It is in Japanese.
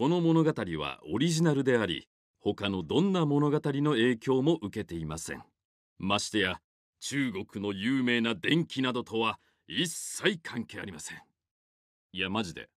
この物語はオリジナルであり他のどんな物語の影響も受けていませんましてや中国の有名な電気などとは一切関係ありませんいやマジで